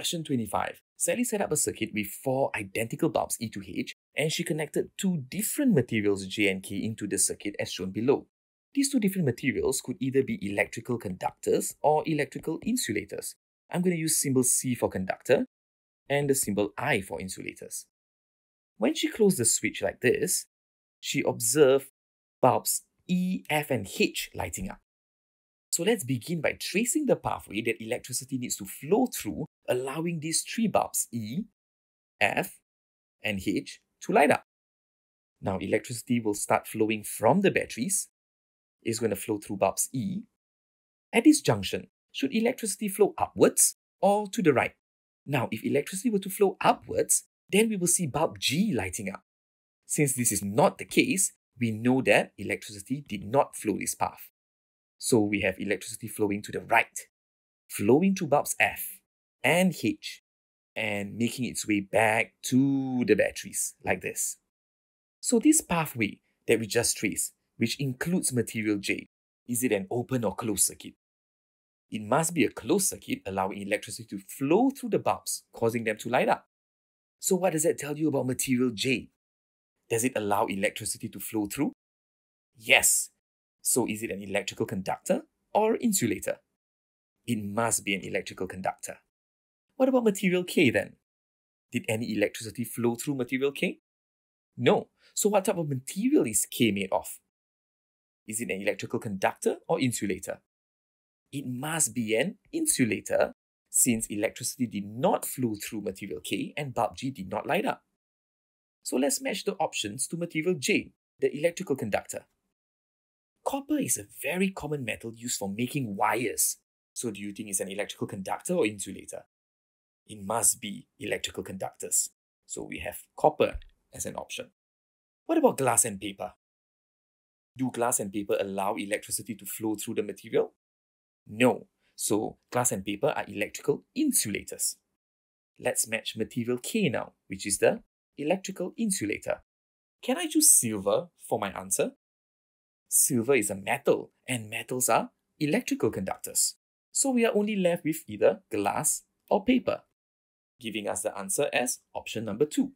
question 25, Sally set up a circuit with four identical bulbs E to H and she connected two different materials J and K into the circuit as shown below. These two different materials could either be electrical conductors or electrical insulators. I'm going to use symbol C for conductor and the symbol I for insulators. When she closed the switch like this, she observed bulbs E, F and H lighting up. So let's begin by tracing the pathway that electricity needs to flow through, allowing these three bulbs E, F, and H to light up. Now electricity will start flowing from the batteries. It's going to flow through bulbs E. At this junction, should electricity flow upwards or to the right? Now if electricity were to flow upwards, then we will see bulb G lighting up. Since this is not the case, we know that electricity did not flow this path. So we have electricity flowing to the right, flowing through bulbs F and H, and making its way back to the batteries like this. So this pathway that we just traced, which includes material J, is it an open or closed circuit? It must be a closed circuit allowing electricity to flow through the bulbs, causing them to light up. So what does that tell you about material J? Does it allow electricity to flow through? Yes, so is it an electrical conductor or insulator? It must be an electrical conductor. What about material K then? Did any electricity flow through material K? No. So what type of material is K made of? Is it an electrical conductor or insulator? It must be an insulator since electricity did not flow through material K and bulb G did not light up. So let's match the options to material J, the electrical conductor. Copper is a very common metal used for making wires. So do you think it's an electrical conductor or insulator? It must be electrical conductors. So we have copper as an option. What about glass and paper? Do glass and paper allow electricity to flow through the material? No. So glass and paper are electrical insulators. Let's match material K now, which is the electrical insulator. Can I choose silver for my answer? silver is a metal, and metals are electrical conductors. So we are only left with either glass or paper, giving us the answer as option number 2.